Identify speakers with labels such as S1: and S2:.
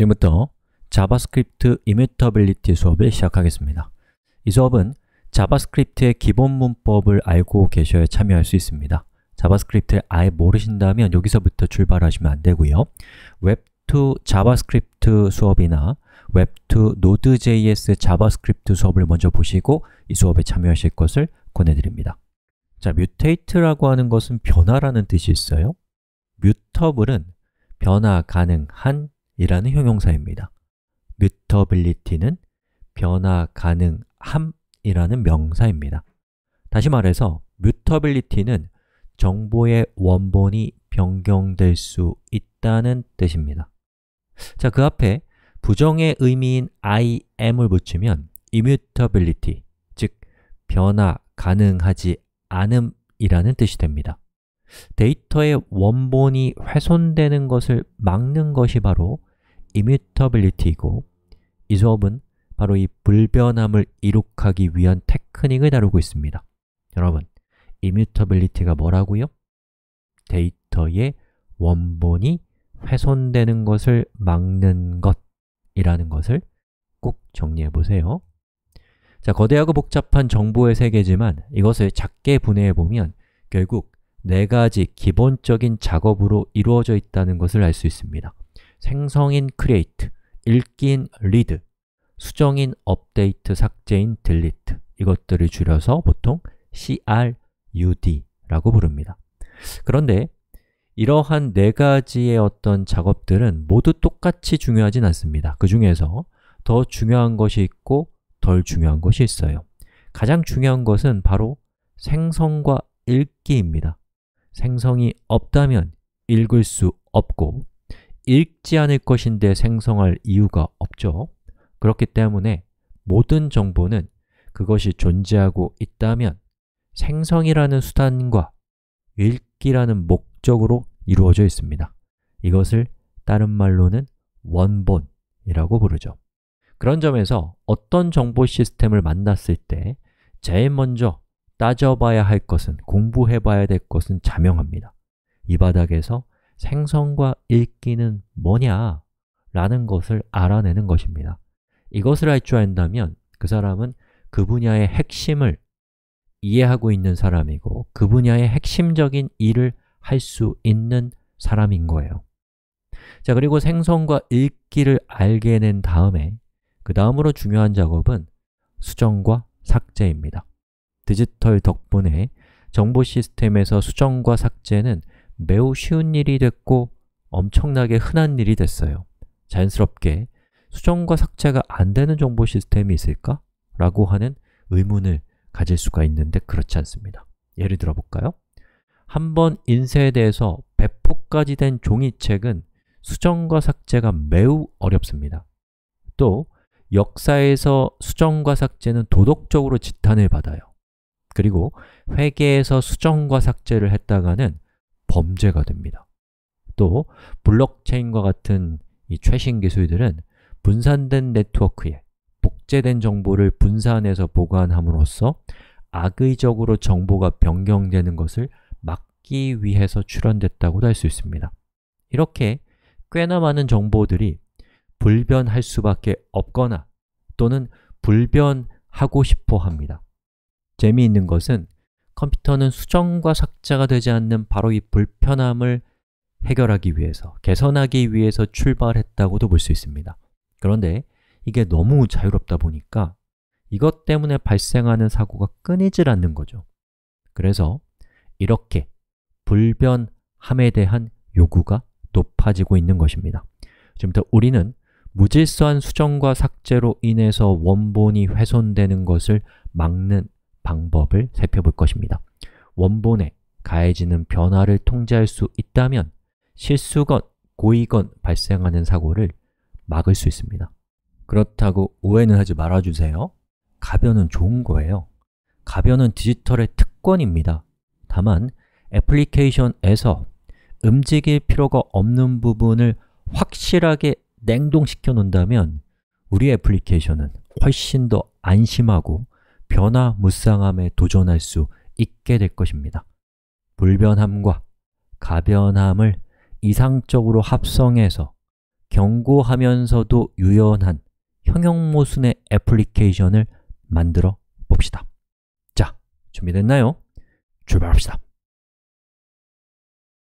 S1: 지금부터 자바스크립트 이뮤터빌리티 수업을 시작하겠습니다. 이 수업은 자바스크립트의 기본 문법을 알고 계셔야 참여할 수 있습니다. 자바스크립트를 아예 모르신다면 여기서부터 출발하시면 안 되고요. 웹2 자바스크립트 수업이나 웹2 노드.js 자바스크립트 수업을 먼저 보시고 이 수업에 참여하실 것을 권해드립니다. 자, mutate라고 하는 것은 변화라는 뜻이 있어요. mutabl은 변화 가능한 이라는 형용사입니다. mutability는 변화 가능함이라는 명사입니다. 다시 말해서 mutability는 정보의 원본이 변경될 수 있다는 뜻입니다. 자, 그 앞에 부정의 의미인 I am을 붙이면 immutability, 즉 변화 가능하지 않음이라는 뜻이 됩니다. 데이터의 원본이 훼손되는 것을 막는 것이 바로 immutability이고 이 수업은 바로 이 불변함을 이룩하기 위한 테크닉을 다루고 있습니다 여러분, immutability가 뭐라고요? 데이터의 원본이 훼손되는 것을 막는 것이라는 것을 꼭 정리해 보세요 자, 거대하고 복잡한 정보의 세계지만 이것을 작게 분해해 보면 결국 네 가지 기본적인 작업으로 이루어져 있다는 것을 알 수 있습니다 생성인 create, 읽기인 read, 수정인 update, 삭제인 delete 이것들을 줄여서 보통 crud라고 부릅니다. 그런데 이러한 네 가지의 어떤 작업들은 모두 똑같이 중요하진 않습니다. 그 중에서 더 중요한 것이 있고 덜 중요한 것이 있어요. 가장 중요한 것은 바로 생성과 읽기입니다. 생성이 없다면 읽을 수 없고 읽지 않을 것인데 생성할 이유가 없죠. 그렇기 때문에 모든 정보는 그것이 존재하고 있다면 생성이라는 수단과 읽기라는 목적으로 이루어져 있습니다. 이것을 다른 말로는 원본이라고 부르죠. 그런 점에서 어떤 정보 시스템을 만났을 때 제일 먼저 따져봐야 할 것은, 공부해봐야 될 것은 자명합니다. 이 바닥에서 생성과 읽기는 뭐냐? 라는 것을 알아내는 것입니다. 이것을 알줄 안다면 그 사람은 그 분야의 핵심을 이해하고 있는 사람이고 그 분야의 핵심적인 일을 할 수 있는 사람인 거예요. 자, 그리고 생성과 읽기를 알게 된 다음에 그 다음으로 중요한 작업은 수정과 삭제입니다. 디지털 덕분에 정보 시스템에서 수정과 삭제는 매우 쉬운 일이 됐고 엄청나게 흔한 일이 됐어요. 자연스럽게 수정과 삭제가 안 되는 정보 시스템이 있을까? 라고 하는 의문을 가질 수가 있는데 그렇지 않습니다. 예를 들어 볼까요? 한번 인쇄에 대해서 배포까지 된 종이책은 수정과 삭제가 매우 어렵습니다. 또 역사에서 수정과 삭제는 도덕적으로 지탄을 받아요. 그리고 회계에서 수정과 삭제를 했다가는 범죄가 됩니다. 또 블록체인과 같은 이 최신 기술들은 분산된 네트워크에 복제된 정보를 분산해서 보관함으로써 악의적으로 정보가 변경되는 것을 막기 위해서 출현됐다고도 할 수 있습니다. 이렇게 꽤나 많은 정보들이 불변할 수밖에 없거나 또는 불변하고 싶어 합니다. 재미있는 것은 컴퓨터는 수정과 삭제가 되지 않는 바로 이 불편함을 해결하기 위해서, 개선하기 위해서 출발했다고도 볼 수 있습니다. 그런데 이게 너무 자유롭다 보니까 이것 때문에 발생하는 사고가 끊이질 않는 거죠. 그래서 이렇게 불변함에 대한 요구가 높아지고 있는 것입니다. 지금부터 우리는 무질서한 수정과 삭제로 인해서 원본이 훼손되는 것을 막는 방법을 살펴볼 것입니다. 원본에 가해지는 변화를 통제할 수 있다면 실수건, 고의건 발생하는 사고를 막을 수 있습니다. 그렇다고 오해는 하지 말아주세요. 가변은 좋은 거예요. 가변은 디지털의 특권입니다. 다만 애플리케이션에서 움직일 필요가 없는 부분을 확실하게 냉동시켜 놓는다면 우리 애플리케이션은 훨씬 더 안심하고 변화무쌍함에 도전할 수 있게 될 것입니다. 불변함과 가변함을 이상적으로 합성해서 경고하면서도 유연한 형용모순의 애플리케이션을 만들어 봅시다. 자, 준비됐나요? 출발합시다.